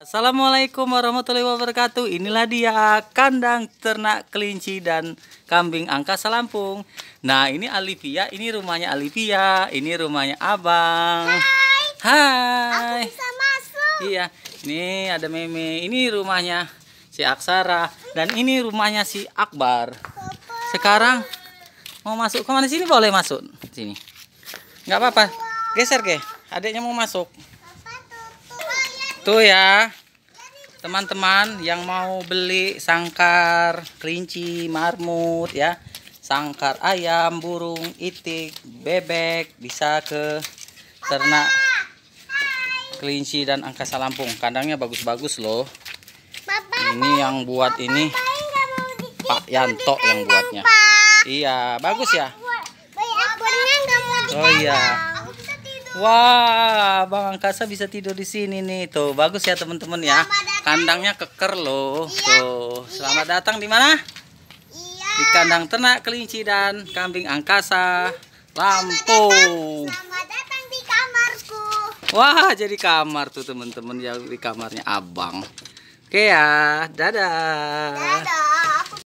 Assalamualaikum warahmatullahi wabarakatuh Inilah dia kandang ternak kelinci dan kambing angkasa Lampung Nah ini Alivia, ini rumahnya Alivia, ini rumahnya Abang Hai, Hai. Aku bisa masuk Iya, ini ada Meme, ini rumahnya si Aksara Dan ini rumahnya si Akbar Sekarang mau masuk kemana sini boleh masuk sini Gak apa-apa, geser ke, adiknya mau masuk Tuh ya. Teman-teman yang mau beli sangkar kelinci, marmut ya, sangkar ayam, burung, itik, bebek bisa ke ternak kelinci dan angkasa Lampung. Kandangnya bagus-bagus loh. Bapak, ini yang buat Bapak, ini Pak Yanto yang buatnya. Bapak. Iya, bagus ya. Oh iya. Wah, Bang Angkasa bisa tidur di sini nih. Tuh, bagus ya teman-teman ya. Kandangnya keker loh. Iya, Tuh, selamat iya. datang di mana? Iya. Di kandang ternak kelinci dan kambing Angkasa Lampung. Selamat datang di kamarku. Wah, jadi kamar tuh teman-teman ya di kamarnya Abang. Oke ya, dadah. Dadah.